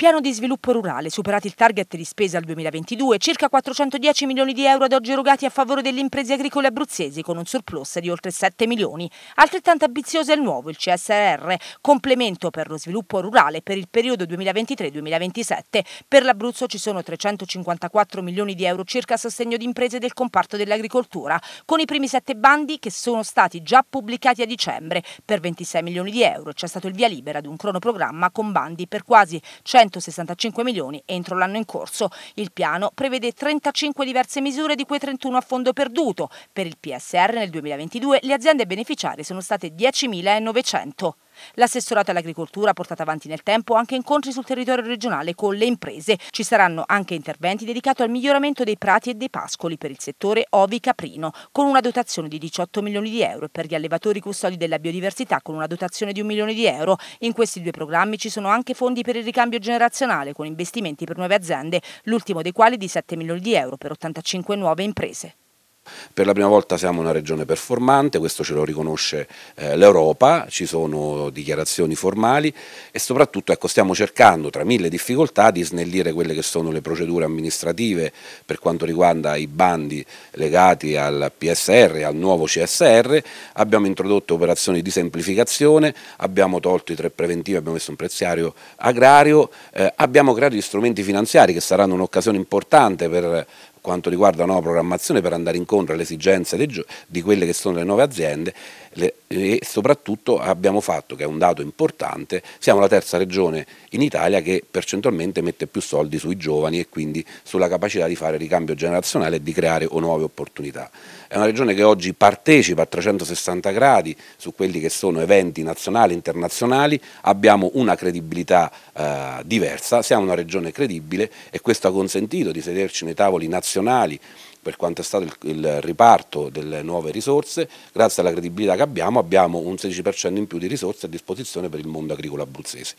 Piano di sviluppo rurale, superati il target di spesa al 2022, circa 410 milioni di euro ad oggi erogati a favore delle imprese agricole abruzzesi con un surplus di oltre 7 milioni. Altrettanto ambizioso è il nuovo, il CSR, complemento per lo sviluppo rurale per il periodo 2023-2027. Per l'Abruzzo ci sono 354 milioni di euro circa a sostegno di imprese del comparto dell'agricoltura, con i primi sette bandi che sono stati già pubblicati a dicembre. Per 26 milioni di euro c'è stato il via libera ad un cronoprogramma con bandi per quasi 100 165 milioni entro l'anno in corso. Il piano prevede 35 diverse misure, di cui 31 a fondo perduto. Per il PSR nel 2022 le aziende beneficiarie sono state 10.900. L'assessorato all'agricoltura ha portato avanti nel tempo anche incontri sul territorio regionale con le imprese. Ci saranno anche interventi dedicati al miglioramento dei prati e dei pascoli per il settore ovi-caprino, con una dotazione di 18 milioni di euro e per gli allevatori custodi della biodiversità con una dotazione di 1 milione di euro. In questi due programmi ci sono anche fondi per il ricambio generazionale con investimenti per nuove aziende, l'ultimo dei quali di 7 milioni di euro per 85 nuove imprese. Per la prima volta siamo una regione performante, questo ce lo riconosce eh, l'Europa, ci sono dichiarazioni formali e soprattutto ecco, stiamo cercando tra mille difficoltà di snellire quelle che sono le procedure amministrative per quanto riguarda i bandi legati al PSR, al nuovo CSR, abbiamo introdotto operazioni di semplificazione, abbiamo tolto i tre preventivi, abbiamo messo un preziario agrario, eh, abbiamo creato gli strumenti finanziari che saranno un'occasione importante per quanto riguarda la nuova programmazione per andare incontro alle esigenze di quelle che sono le nuove aziende e soprattutto abbiamo fatto, che è un dato importante, siamo la terza regione in Italia che percentualmente mette più soldi sui giovani e quindi sulla capacità di fare ricambio generazionale e di creare nuove opportunità. È una regione che oggi partecipa a 360 gradi su quelli che sono eventi nazionali e internazionali, abbiamo una credibilità eh, diversa, siamo una regione credibile e questo ha consentito di sederci nei tavoli nazionali per quanto è stato il, il riparto delle nuove risorse, grazie alla credibilità che abbiamo abbiamo un 16% in più di risorse a disposizione per il mondo agricolo abruzzese.